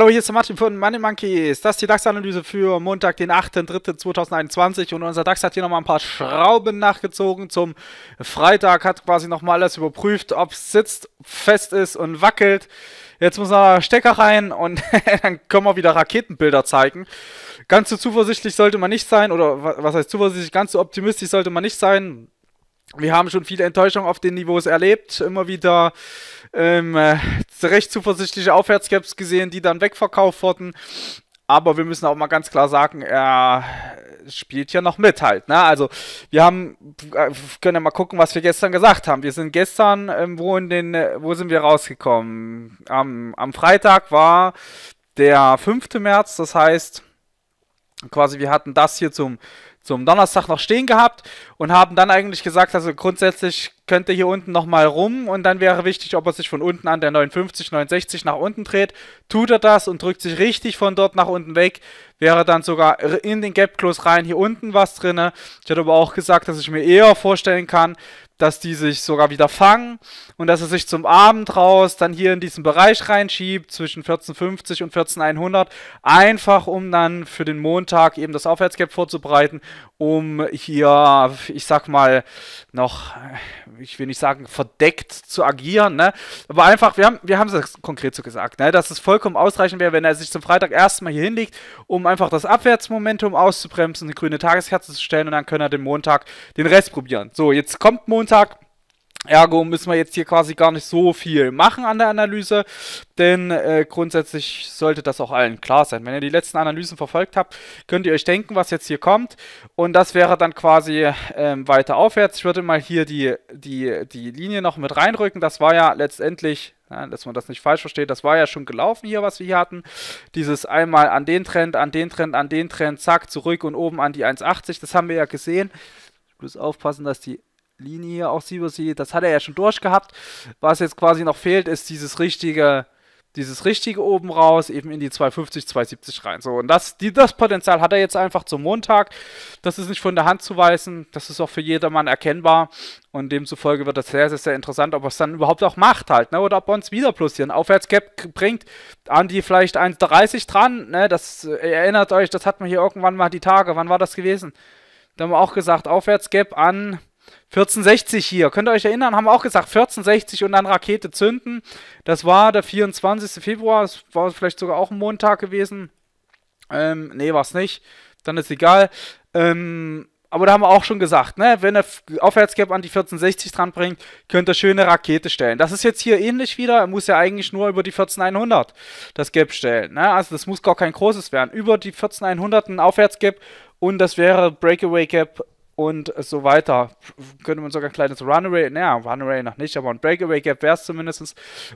Hallo, hier ist der Martin von Money Monkeys. Das ist die DAX-Analyse für Montag, den 8.3.2021. Und unser DAX hat hier nochmal ein paar Schrauben nachgezogen zum Freitag, hat quasi nochmal alles überprüft, ob es sitzt, fest ist und wackelt. Jetzt muss er Stecker rein und dann können wir wieder Raketenbilder zeigen. Ganz so zuversichtlich sollte man nicht sein, oder was heißt zuversichtlich, ganz so optimistisch sollte man nicht sein wir haben schon viele Enttäuschungen auf den Niveaus erlebt, immer wieder ähm, äh, recht zuversichtliche Aufwärtscaps gesehen, die dann wegverkauft wurden. Aber wir müssen auch mal ganz klar sagen, er spielt ja noch mit halt. Ne? Also wir haben, äh, können ja mal gucken, was wir gestern gesagt haben. Wir sind gestern, ähm, wo in den, äh, wo sind wir rausgekommen? Am, am Freitag war der 5. März, das heißt, quasi wir hatten das hier zum so am Donnerstag noch stehen gehabt und haben dann eigentlich gesagt, also grundsätzlich könnte hier unten nochmal rum und dann wäre wichtig, ob er sich von unten an der 59, 69 nach unten dreht. Tut er das und drückt sich richtig von dort nach unten weg, wäre dann sogar in den Gap Close rein hier unten was drin. Ich hätte aber auch gesagt, dass ich mir eher vorstellen kann, dass die sich sogar wieder fangen und dass er sich zum Abend raus dann hier in diesen Bereich reinschiebt zwischen 1450 und 14100, einfach um dann für den Montag eben das Aufwärtsgap vorzubereiten, um hier, ich sag mal, noch ich will nicht sagen, verdeckt zu agieren, ne? Aber einfach, wir haben, wir haben es konkret so gesagt, ne? Dass es vollkommen ausreichend wäre, wenn er sich zum Freitag erstmal hier hinlegt, um einfach das Abwärtsmomentum auszubremsen, eine grüne Tageskerze zu stellen und dann können er den Montag den Rest probieren. So, jetzt kommt Montag. Ergo müssen wir jetzt hier quasi gar nicht so viel machen an der Analyse, denn äh, grundsätzlich sollte das auch allen klar sein. Wenn ihr die letzten Analysen verfolgt habt, könnt ihr euch denken, was jetzt hier kommt und das wäre dann quasi ähm, weiter aufwärts. Ich würde mal hier die, die, die Linie noch mit reinrücken, das war ja letztendlich ja, dass man das nicht falsch versteht, das war ja schon gelaufen hier, was wir hier hatten. Dieses einmal an den Trend, an den Trend, an den Trend, zack, zurück und oben an die 1,80, das haben wir ja gesehen. Ich muss aufpassen, dass die Linie hier auch sie. das hat er ja schon durchgehabt. Was jetzt quasi noch fehlt, ist dieses richtige, dieses richtige oben raus, eben in die 250, 270 rein. So, und das, die, das Potenzial hat er jetzt einfach zum Montag. Das ist nicht von der Hand zu weisen. Das ist auch für jedermann erkennbar. Und demzufolge wird das sehr, sehr, sehr interessant, ob er es dann überhaupt auch macht halt, ne? Oder ob er uns wieder plus hier einen Aufwärtscap bringt. Andi vielleicht 1,30 dran, ne? Das äh, erinnert euch, das hat man hier irgendwann mal die Tage. Wann war das gewesen? Da haben wir auch gesagt, Aufwärtsgap an 1460 hier, könnt ihr euch erinnern, haben wir auch gesagt, 1460 und dann Rakete zünden. Das war der 24. Februar, das war vielleicht sogar auch ein Montag gewesen. Ähm, nee, war es nicht. Dann ist egal. Ähm, aber da haben wir auch schon gesagt, ne, wenn er Aufwärtscap an die 1460 dran bringt, könnt ihr schöne Rakete stellen. Das ist jetzt hier ähnlich wieder, er muss ja eigentlich nur über die 14100 das Gap stellen, ne? Also das muss gar kein großes werden, über die 14100 ein Aufwärtsgap und das wäre Breakaway Gap und so weiter. Könnte man sogar ein kleines Runaway, naja, Runaway noch nicht, aber ein Breakaway Gap wäre es zumindest.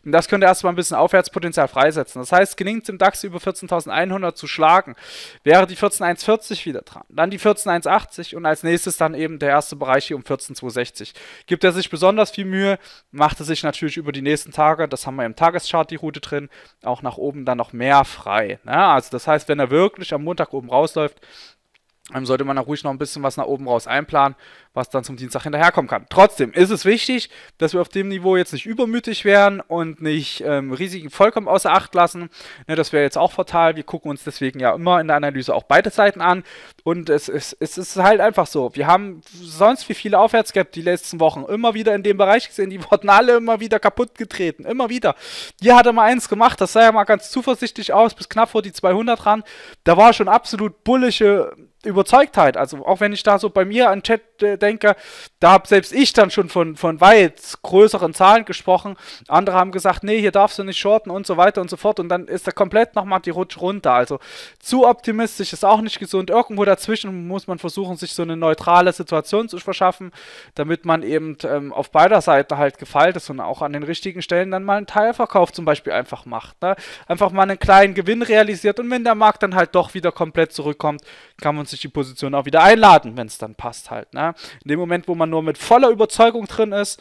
Und das könnte erstmal ein bisschen Aufwärtspotenzial freisetzen. Das heißt, gelingt es im DAX über 14.100 zu schlagen, wäre die 14.140 wieder dran, dann die 14.180 und als nächstes dann eben der erste Bereich hier um 14.260. Gibt er sich besonders viel Mühe, macht er sich natürlich über die nächsten Tage, das haben wir im Tageschart die Route drin, auch nach oben dann noch mehr frei. Ja, ne? also das heißt, wenn er wirklich am Montag oben rausläuft, ähm, sollte man auch ruhig noch ein bisschen was nach oben raus einplanen, was dann zum Dienstag hinterherkommen kann. Trotzdem ist es wichtig, dass wir auf dem Niveau jetzt nicht übermütig werden und nicht ähm, Risiken vollkommen außer Acht lassen. Ne, das wäre jetzt auch fatal. Wir gucken uns deswegen ja immer in der Analyse auch beide Seiten an und es, es, es ist halt einfach so. Wir haben sonst wie viele Aufwärtsgap die letzten Wochen immer wieder in dem Bereich gesehen. Die wurden alle immer wieder kaputt getreten. Immer wieder. Hier hat er mal eins gemacht. Das sah ja mal ganz zuversichtlich aus. Bis knapp vor die 200 ran. Da war schon absolut bullische Überzeugtheit. Also auch wenn ich da so bei mir an Chat äh, denke, da habe selbst ich dann schon von, von weit größeren Zahlen gesprochen. Andere haben gesagt, nee, hier darfst du nicht shorten und so weiter und so fort. Und dann ist da komplett nochmal die Rutsch runter. Also zu optimistisch ist auch nicht gesund. Irgendwo da dazwischen muss man versuchen, sich so eine neutrale Situation zu verschaffen, damit man eben ähm, auf beider Seiten halt gefeilt ist und auch an den richtigen Stellen dann mal einen Teilverkauf zum Beispiel einfach macht. Ne? Einfach mal einen kleinen Gewinn realisiert und wenn der Markt dann halt doch wieder komplett zurückkommt, kann man sich die Position auch wieder einladen, wenn es dann passt halt. Ne? In dem Moment, wo man nur mit voller Überzeugung drin ist,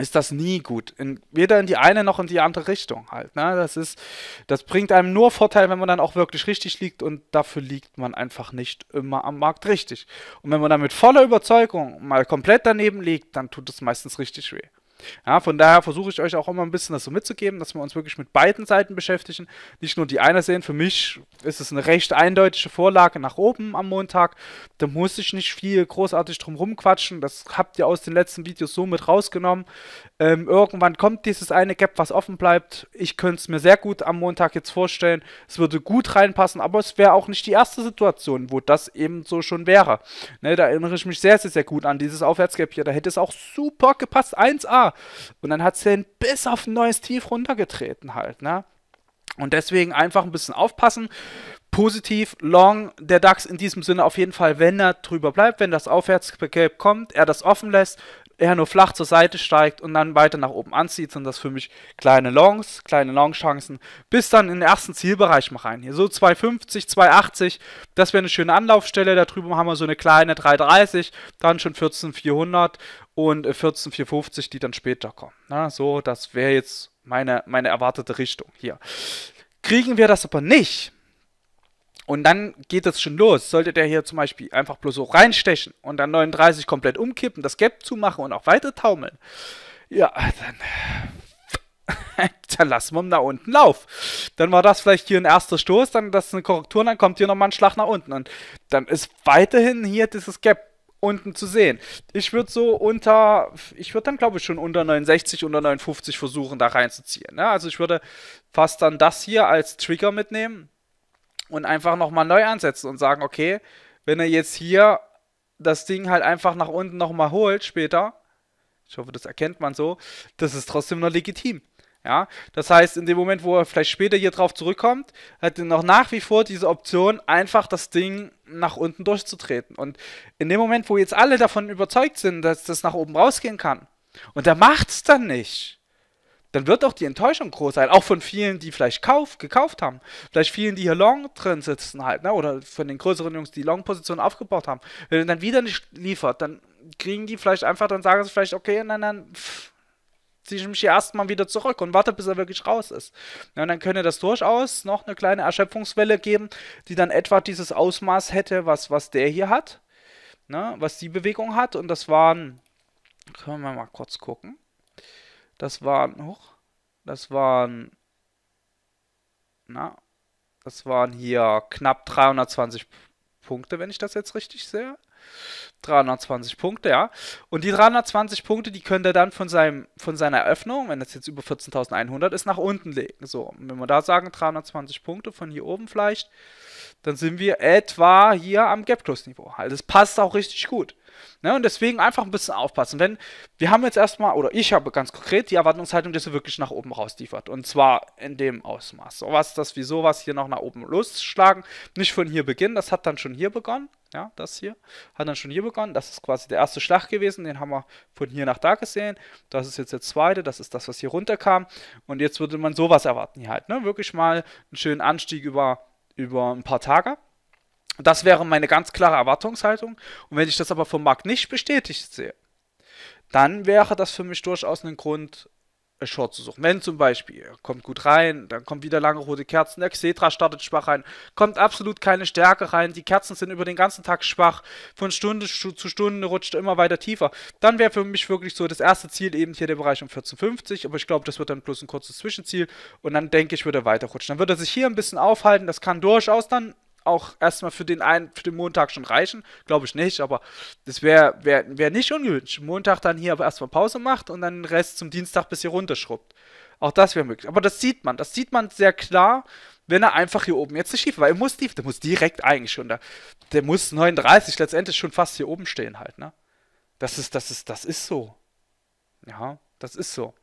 ist das nie gut. In, weder in die eine noch in die andere Richtung halt. Ne? Das ist, das bringt einem nur Vorteil, wenn man dann auch wirklich richtig liegt und dafür liegt man einfach nicht immer am Markt richtig. Und wenn man dann mit voller Überzeugung mal komplett daneben liegt, dann tut es meistens richtig weh. Ja, von daher versuche ich euch auch immer ein bisschen das so mitzugeben, dass wir uns wirklich mit beiden Seiten beschäftigen. Nicht nur die eine sehen. Für mich ist es eine recht eindeutige Vorlage nach oben am Montag. Da muss ich nicht viel großartig drum rumquatschen. Das habt ihr aus den letzten Videos so mit rausgenommen. Ähm, irgendwann kommt dieses eine Gap, was offen bleibt. Ich könnte es mir sehr gut am Montag jetzt vorstellen. Es würde gut reinpassen, aber es wäre auch nicht die erste Situation, wo das eben so schon wäre. Ne, da erinnere ich mich sehr, sehr, sehr gut an dieses Aufwärtsgap hier. Da hätte es auch super gepasst. 1A. Und dann hat sie ihn bis auf ein neues Tief runtergetreten halt, ne? Und deswegen einfach ein bisschen aufpassen. Positiv, long, der DAX in diesem Sinne auf jeden Fall, wenn er drüber bleibt, wenn das Aufwärtsgelb kommt, er das offen lässt, er nur flach zur Seite steigt und dann weiter nach oben anzieht, sind das für mich kleine Longs, kleine Long-Chancen, bis dann in den ersten Zielbereich mal rein. Hier so 2,50, 2,80, das wäre eine schöne Anlaufstelle, da drüben haben wir so eine kleine 3,30, dann schon 14,400 und 14,450, äh, die dann später kommen. Na, ne? so, das wäre jetzt meine, meine erwartete Richtung hier. Kriegen wir das aber nicht, und dann geht es schon los. Sollte der hier zum Beispiel einfach bloß so reinstechen und dann 39 komplett umkippen, das Gap zumachen und auch weiter taumeln, ja, dann, dann lassen wir ihn nach unten laufen. Dann war das vielleicht hier ein erster Stoß, dann das ist eine Korrektur und dann kommt hier nochmal ein Schlag nach unten. Und dann ist weiterhin hier dieses Gap unten zu sehen. Ich würde so unter, ich würde dann glaube ich schon unter 69, unter 59 versuchen, da reinzuziehen. Ne? Also ich würde fast dann das hier als Trigger mitnehmen und einfach nochmal neu ansetzen und sagen, okay, wenn er jetzt hier das Ding halt einfach nach unten nochmal holt später, ich hoffe, das erkennt man so, das ist trotzdem noch legitim. Ja, das heißt, in dem Moment, wo er vielleicht später hier drauf zurückkommt, hat er noch nach wie vor diese Option, einfach das Ding nach unten durchzutreten. Und in dem Moment, wo jetzt alle davon überzeugt sind, dass das nach oben rausgehen kann, und er macht es dann nicht, dann wird auch die Enttäuschung groß sein. Auch von vielen, die vielleicht kauf, gekauft haben. Vielleicht vielen, die hier long drin sitzen halt, ne? oder von den größeren Jungs, die long-Positionen aufgebaut haben. Wenn er dann wieder nicht liefert, dann kriegen die vielleicht einfach, dann sagen sie vielleicht, okay, nein, nein, pff, ziehe ich mich hier erstmal wieder zurück und warte, bis er wirklich raus ist. Ja, und dann könnte das durchaus noch eine kleine Erschöpfungswelle geben, die dann etwa dieses Ausmaß hätte, was, was der hier hat, ne? was die Bewegung hat. Und das waren, können wir mal kurz gucken. Das waren, hoch, das waren, na, das waren hier knapp 320 Punkte, wenn ich das jetzt richtig sehe. 320 Punkte, ja. Und die 320 Punkte, die könnte er dann von, seinem, von seiner Eröffnung, wenn das jetzt über 14.100 ist, nach unten legen. So, wenn wir da sagen 320 Punkte von hier oben vielleicht, dann sind wir etwa hier am Gap Close Niveau. Also halt, das passt auch richtig gut. Ne? Und deswegen einfach ein bisschen aufpassen. Wenn wir haben jetzt erstmal, oder ich habe ganz konkret die Erwartungshaltung, dass er wirklich nach oben rausliefert. Und zwar in dem Ausmaß. So was, dass wir sowas hier noch nach oben losschlagen, nicht von hier beginnen, das hat dann schon hier begonnen. Ja, das hier hat dann schon hier begonnen. Das ist quasi der erste Schlag gewesen. Den haben wir von hier nach da gesehen. Das ist jetzt der zweite. Das ist das, was hier runterkam. Und jetzt würde man sowas erwarten hier halt. Ne? Wirklich mal einen schönen Anstieg über, über ein paar Tage. Das wäre meine ganz klare Erwartungshaltung. Und wenn ich das aber vom Markt nicht bestätigt sehe, dann wäre das für mich durchaus ein Grund, äh, Short zu suchen. Wenn zum Beispiel, kommt gut rein, dann kommt wieder lange rote Kerzen, Exetra startet schwach rein, kommt absolut keine Stärke rein, die Kerzen sind über den ganzen Tag schwach, von Stunde zu Stunde rutscht er immer weiter tiefer. Dann wäre für mich wirklich so das erste Ziel eben hier der Bereich um 14,50, aber ich glaube, das wird dann bloß ein kurzes Zwischenziel und dann denke ich, würde er weiterrutschen. Dann würde er sich hier ein bisschen aufhalten, das kann durchaus dann auch erstmal für den einen, für den Montag schon reichen. Glaube ich nicht, aber das wäre wär, wär nicht ungewünscht. Montag dann hier erstmal Pause macht und dann den Rest zum Dienstag bis hier runterschrubbt. Auch das wäre möglich. Aber das sieht man. Das sieht man sehr klar, wenn er einfach hier oben jetzt nicht schief, weil er muss tief, der muss direkt eigentlich schon da. Der muss 39 letztendlich schon fast hier oben stehen halt, ne? Das ist, das ist, das ist so. Ja, das ist so.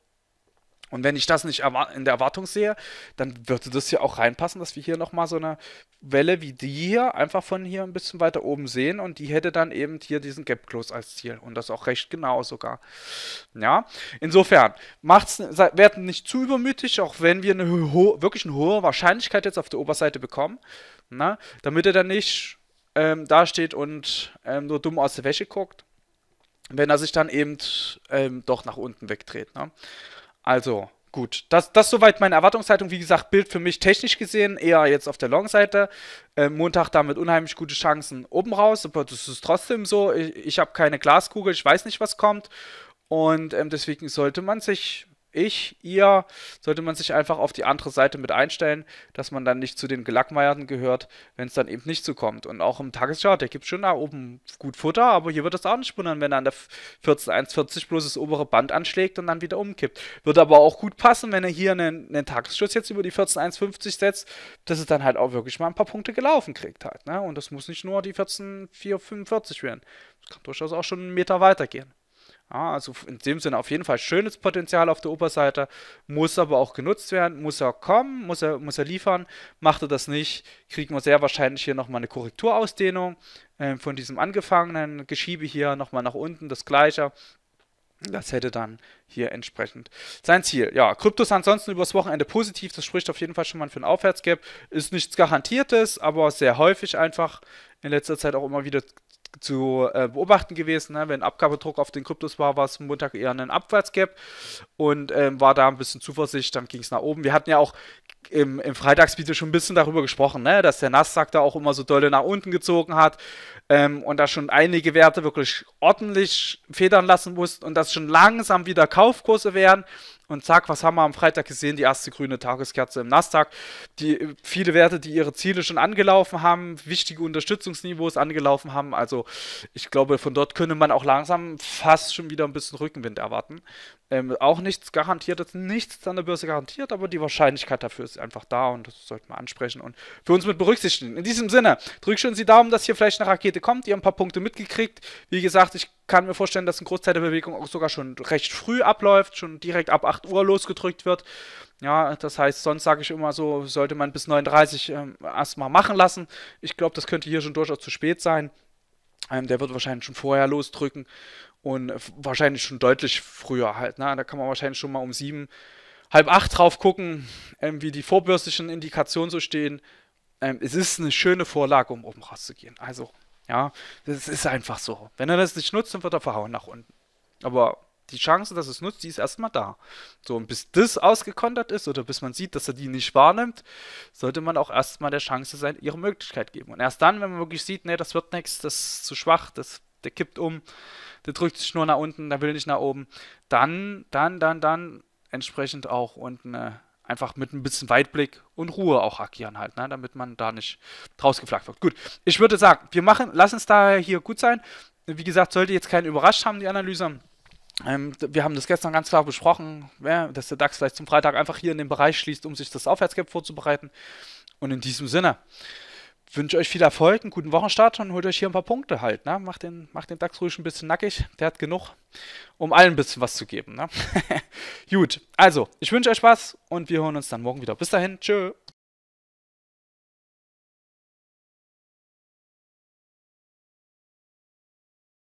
Und wenn ich das nicht in der Erwartung sehe, dann würde das ja auch reinpassen, dass wir hier nochmal so eine Welle wie die hier einfach von hier ein bisschen weiter oben sehen und die hätte dann eben hier diesen Gap Close als Ziel und das auch recht genau sogar. Ja, insofern, macht's, seid, nicht zu übermütig, auch wenn wir eine wirklich eine hohe Wahrscheinlichkeit jetzt auf der Oberseite bekommen, na, ne? damit er dann nicht ähm, dasteht und ähm, nur dumm aus der Wäsche guckt, wenn er sich dann eben ähm, doch nach unten wegdreht. Ne? Also gut, das, das soweit meine Erwartungshaltung. Wie gesagt, Bild für mich technisch gesehen eher jetzt auf der Long-Seite. Äh, Montag damit unheimlich gute Chancen oben raus, aber das ist trotzdem so. Ich, ich habe keine Glaskugel, ich weiß nicht, was kommt. Und ähm, deswegen sollte man sich ich, ihr, sollte man sich einfach auf die andere Seite mit einstellen, dass man dann nicht zu den Gelackmeierten gehört, wenn es dann eben nicht so kommt. Und auch im Tagesschart, der gibt schon da oben gut Futter, aber hier wird es auch nicht wundern, wenn er an der 14.140 bloß das obere Band anschlägt und dann wieder umkippt. Wird aber auch gut passen, wenn er hier einen, einen Tagesschuss jetzt über die 14.150 setzt, dass es dann halt auch wirklich mal ein paar Punkte gelaufen kriegt halt. Ne? Und das muss nicht nur die 14.445 werden. Das kann durchaus auch schon einen Meter weitergehen. Ja, also in dem Sinne auf jeden Fall schönes Potenzial auf der Oberseite, muss aber auch genutzt werden, muss er kommen, muss er, muss er liefern. Macht er das nicht, kriegt man sehr wahrscheinlich hier nochmal eine Korrekturausdehnung äh, von diesem angefangenen Geschiebe hier nochmal nach unten, das gleiche. Das hätte dann hier entsprechend sein Ziel. Ja, Kryptos ansonsten übers Wochenende positiv, das spricht auf jeden Fall schon mal für einen Aufwärtsgap. Ist nichts Garantiertes, aber sehr häufig einfach in letzter Zeit auch immer wieder zu äh, beobachten gewesen. Ne? Wenn Abgabedruck auf den Kryptos war, war es Montag eher ein Abwärtsgap und ähm, war da ein bisschen Zuversicht, dann ging es nach oben. Wir hatten ja auch im, im Freitagsvideo schon ein bisschen darüber gesprochen, ne? dass der Nasdaq da auch immer so dolle nach unten gezogen hat ähm, und da schon einige Werte wirklich ordentlich federn lassen mussten und dass schon langsam wieder Kaufkurse wären und zack, was haben wir am Freitag gesehen? Die erste grüne Tageskerze im Nasdaq. Die, viele Werte, die ihre Ziele schon angelaufen haben, wichtige Unterstützungsniveaus angelaufen haben. Also ich glaube, von dort könnte man auch langsam fast schon wieder ein bisschen Rückenwind erwarten. Ähm, auch nichts garantiert, nichts an der Börse garantiert, aber die Wahrscheinlichkeit dafür ist einfach da und das sollten wir ansprechen und für uns mit berücksichtigen. In diesem Sinne, drück schon die Daumen, dass hier vielleicht eine Rakete kommt. Ihr habt ein paar Punkte mitgekriegt. Wie gesagt, ich kann mir vorstellen, dass ein Großteil der Bewegung auch sogar schon recht früh abläuft, schon direkt ab 8 Uhr losgedrückt wird. Ja, das heißt, sonst sage ich immer so, sollte man bis 39 ähm, erstmal machen lassen. Ich glaube, das könnte hier schon durchaus zu spät sein. Ähm, der wird wahrscheinlich schon vorher losdrücken und wahrscheinlich schon deutlich früher halt. Ne? Da kann man wahrscheinlich schon mal um 7, halb 8 drauf gucken, ähm, wie die vorbürstlichen Indikationen so stehen. Ähm, es ist eine schöne Vorlage, um oben rauszugehen. Also ja, das ist einfach so. Wenn er das nicht nutzt, dann wird er verhauen nach unten. Aber die Chance, dass es nutzt, die ist erstmal da. So, und bis das ausgekontert ist oder bis man sieht, dass er die nicht wahrnimmt, sollte man auch erstmal der Chance sein, ihre Möglichkeit geben. Und erst dann, wenn man wirklich sieht, nee, das wird nichts, das ist zu schwach, das, der kippt um, der drückt sich nur nach unten, der will nicht nach oben, dann, dann, dann, dann entsprechend auch unten eine äh, Einfach mit ein bisschen Weitblick und Ruhe auch agieren halt, ne? damit man da nicht rausgeflaggt wird. Gut, ich würde sagen, wir machen, lass uns da hier gut sein. Wie gesagt, sollte jetzt keinen überrascht haben, die Analyse. Ähm, wir haben das gestern ganz klar besprochen, ja, dass der DAX vielleicht zum Freitag einfach hier in den Bereich schließt, um sich das Aufwärtsgap vorzubereiten. Und in diesem Sinne wünsche euch viel Erfolg, einen guten Wochenstart und holt euch hier ein paar Punkte halt. Ne? Macht, den, macht den DAX ruhig ein bisschen nackig. Der hat genug, um allen ein bisschen was zu geben. Ne? Gut, also ich wünsche euch was und wir hören uns dann morgen wieder. Bis dahin, tschö.